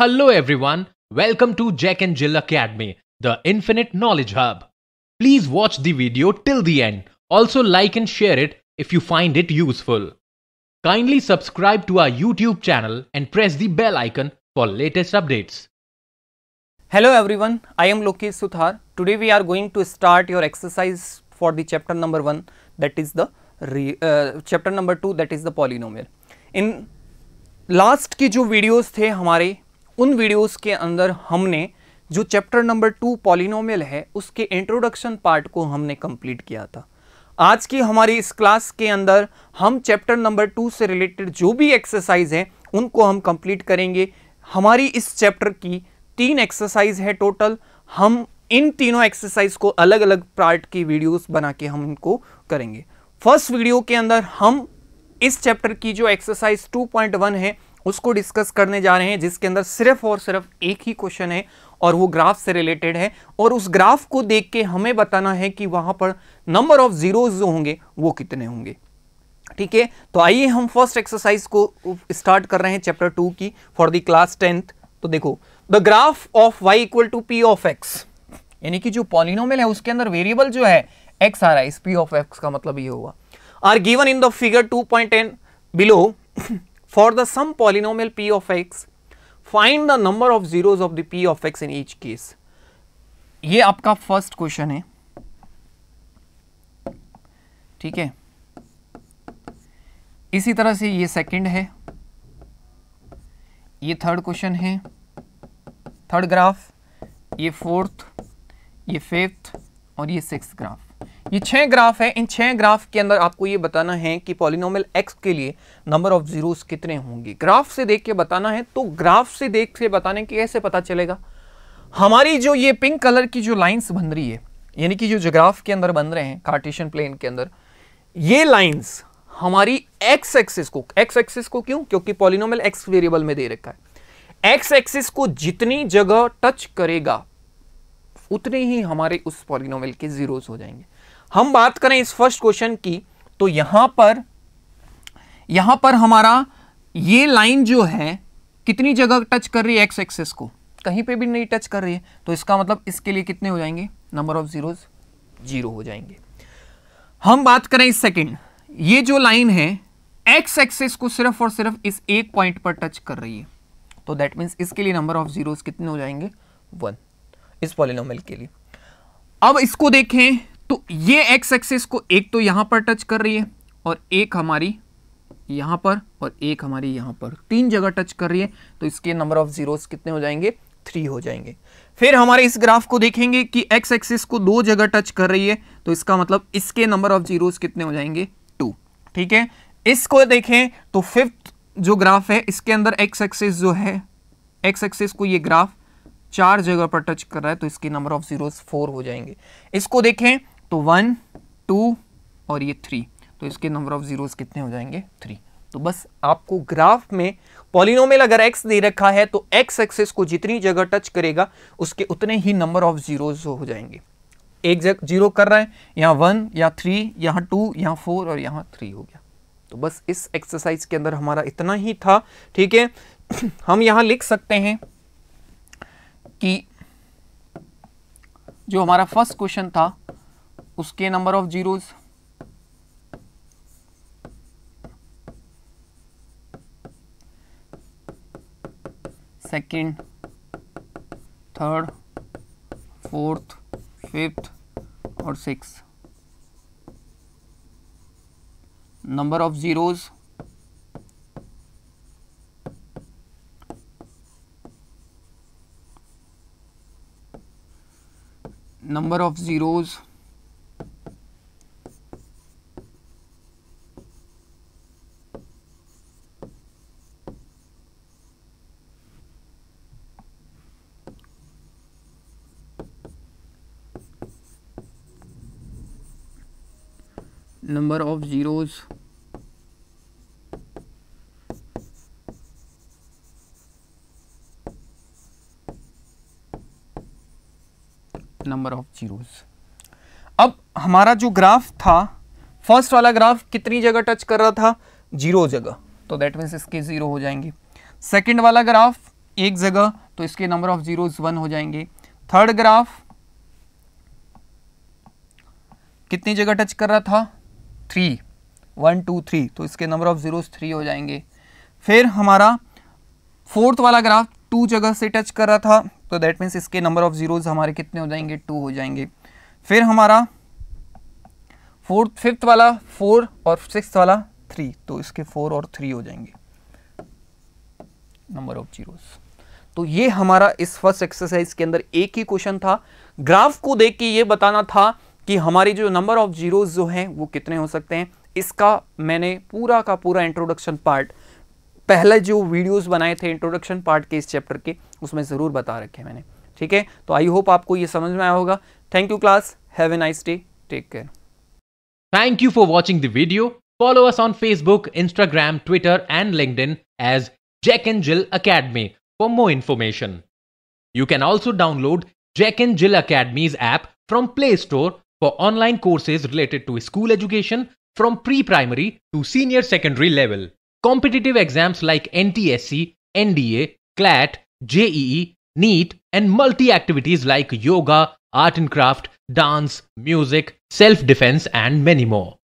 Hello everyone, welcome to Jack and Jill Academy, the Infinite Knowledge Hub. Please watch the video till the end. Also like and share it if you find it useful. Kindly subscribe to our YouTube channel and press the bell icon for latest updates. Hello everyone, I am Lokesh Suthar. Today we are going to start your exercise for the chapter number 1 that is the re, uh, chapter number 2 that is the polynomial. In last ki jo videos the hamare उन videos के अंदर हमने जो chapter number to polynomial है उसके introduction part को हमने complete किया था आज की हमारी इस क्लास के अंदर हम चैप्टर नंबर टू से रिलेटेड जो भी एक्सरसाइज है उनको हम कंप्लीट करेंगे हमारी इस चैप्टर की तीन एक्सरसाइज है टोटल हम इन तीनों एक्सरसाइज को अलग अलग पार्ट की वीडियोस बना के हम इनको करेंगे फर्स्ट वीडियो के अंदर हम इस चैप्टर की जो एक्सरसाइज 2.1 है उसको डिस्कस करने जा रहे हैं जिसके अंदर सिर्फ और सिर्फ एक ही क्वेश्चन है और वो ग्राफ से रिलेटेड है और उस ग्राफ को देख के हमें बताना है कि वहां पर नंबर ऑफ जीरोज जो होंगे वो कितने होंगे ठीक है तो आइए हम फर्स्ट एक्सरसाइज को स्टार्ट कर रहे हैं चैप्टर टू की फॉर द क्लास टेंथ तो देखो the graph of y equal to p of x यानी कि जो पॉलिनोमियल है उसके अंदर वेरिएबल जो है एक्स आ रहा है इस पी ऑफ एक्स का मतलब ये हुआ are given in the figure two point ten below For the sum polynomial p of x, find the number of zeros of the p of x in each case. ये आपका first question है ठीक है इसी तरह से ये second है ये थर्ड क्वेश्चन है थर्ड ग्राफ ये फोर्थ ये फिफ्थ और ये सिक्स ग्राफ ये छह ग्राफ है इन छह ग्राफ के अंदर आपको ये बताना है कि पॉलिनोमल एक्स के लिए नंबर ऑफ जीरोस कितने होंगे ग्राफ से देख के बताना है तो ग्राफ से देख के बताने के कैसे पता चलेगा हमारी जो ये पिंक कलर की जो लाइंस बन रही है यानी कि जो जोग्राफ के अंदर बन रहे हैं कार्टिशन प्लेन के अंदर ये लाइंस हमारी एक्स एक्सिस को एक्स एक्सिस को क्यों क्योंकि पॉलिनोमल एक्स वेरिएबल में दे रखा है एक्स एक्सिस को जितनी जगह टच करेगा उतने ही हमारे उस पॉलिनोमल के जीरोस हो जाएंगे हम बात करें इस फर्स्ट क्वेश्चन की तो यहां पर यहां पर हमारा ये लाइन जो है कितनी जगह टच कर रही है एक्स एक्सेस को कहीं पे भी नहीं टच कर रही है तो इसका मतलब इसके लिए कितने हो जाएंगे नंबर ऑफ जीरोज जीरो हो जाएंगे हम बात करें इस सेकंड ये जो लाइन है एक्स एक्सेस को सिर्फ और सिर्फ इस एक पॉइंट पर टच कर रही है तो दैट मीन्स इसके लिए नंबर ऑफ जीरो कितने हो जाएंगे वन इस पॉलिनोमल के लिए अब इसको देखें तो ये एक्स एक्सेस को एक तो यहां पर टच कर रही है और एक हमारी यहां पर और एक हमारी यहां पर तीन जगह टच कर रही है तो इसके नंबर ऑफ जीरोस कितने हो जाएंगे थ्री हो जाएंगे फिर हमारे इस ग्राफ को देखेंगे कि एक्स एक्सिस को दो जगह टच कर रही है तो इसका मतलब इसके नंबर ऑफ जीरोस कितने हो जाएंगे टू ठीक है इसको देखें तो फिफ्थ जो ग्राफ है इसके अंदर एक्स एक्सिस जो है एक्स एक्सिस को ये ग्राफ चार जगह पर टच कर रहा है तो इसके नंबर ऑफ जीरोस फोर हो जाएंगे इसको देखें तो वन टू और ये थ्री तो इसके नंबर ऑफ जीरोस कितने हो जाएंगे थ्री तो बस आपको ग्राफ में पॉलिनोम अगर एक्स दे रखा है तो एक्स एक्सेस को जितनी जगह टच करेगा उसके उतने ही नंबर ऑफ जीरो हो जाएंगे एक जगह जीरो कर रहा है यहाँ वन यहाँ थ्री यहाँ टू यहाँ फोर और यहाँ थ्री हो गया तो बस इस एक्सरसाइज के अंदर हमारा इतना ही था ठीक है हम यहाँ लिख सकते हैं कि जो हमारा फर्स्ट क्वेश्चन था उसके number of zeros second third fourth fifth और six number of zeros number of zeros number of zeros number of zeros अब हमारा जो ग्राफ था फर्स्ट वाला ग्राफ कितनी जगह टच कर रहा था जीरो जगह तो दैट मीन्स इसके ज़ीरो हो जाएंगे सेकेंड वाला ग्राफ एक जगह तो इसके नंबर ऑफ जीरोस वन हो जाएंगे थर्ड ग्राफ कितनी जगह टच कर रहा था थ्री वन टू थ्री तो इसके नंबर ऑफ ज़ीरोस थ्री हो जाएंगे फिर हमारा फोर्थ वाला ग्राफ टू जगह से टच कर रहा था तो दैट मीन्स इसके नंबर ऑफ जीरोस हमारे कितने हो जाएंगे टू हो जाएंगे फिर हमारा फोर्थ फिफ्थ वाला फोर और सिक्स वाला थ्री तो इसके फोर और थ्री हो जाएंगे नंबर ऑफ जीरोस तो ये हमारा इस फर्स्ट एक्सरसाइज के अंदर एक ही क्वेश्चन था ग्राफ को देख के ये बताना था कि हमारी जो नंबर ऑफ जीरोज़ जो हैं वो कितने हो सकते हैं इसका मैंने पूरा का पूरा इंट्रोडक्शन पार्ट पहले जो वीडियोस बनाए थे इंट्रोडक्शन पार्ट के इस चैप्टर के उसमें ज़रूर बता रखे मैंने ठीक है तो आई होप आपको ये समझ में आया होगा thank you class have a nice day take care thank you for watching the video follow us on Facebook Instagram Twitter and LinkedIn as Jack and Jill Academy for more information you can also download Jack and Jill Academy's app from Play Store for online courses related to school education from pre primary to senior secondary level. Competitive exams like NTSC, NDA, CLAT, JEE, NEET, and multi activities like yoga, art and craft, dance, music, self defense, and many more.